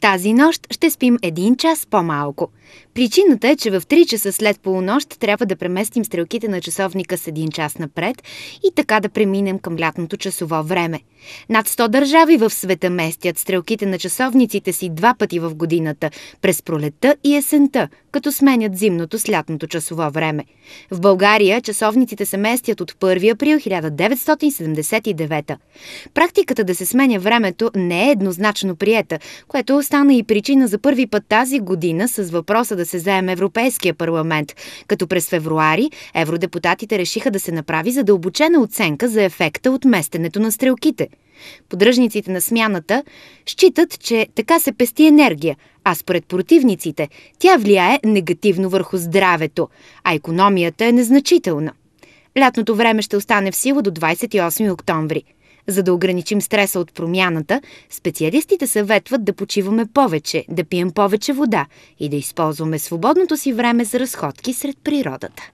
Тази нощ ще спим един час по-малко. Причината е, че в 3 часа след полунощ трябва да преместим стрелките на часовника с един час напред и така да преминем към лятното часово време. Над 100 държави в света местят стрелките на часовниците си два пъти в годината – през пролетта и есента, като сменят зимното с лятното часово време. В България часовниците се местят от 1 април 1979. Практиката да се сменя времето не е еднозначно приета, което остана и причина за първи път тази година с въпроса да се заеме Европейския парламент, като през февруари евродепутатите решиха да се направи задълбочена оценка за ефекта от местенето на стрелките. Подръжниците на смяната считат, че така се пести енергия, а според противниците тя влияе негативно върху здравето, а економията е незначителна. Лятното време ще остане в сила до 28 октомври – за да ограничим стреса от промяната, специалистите съветват да почиваме повече, да пием повече вода и да използваме свободното си време за разходки сред природата.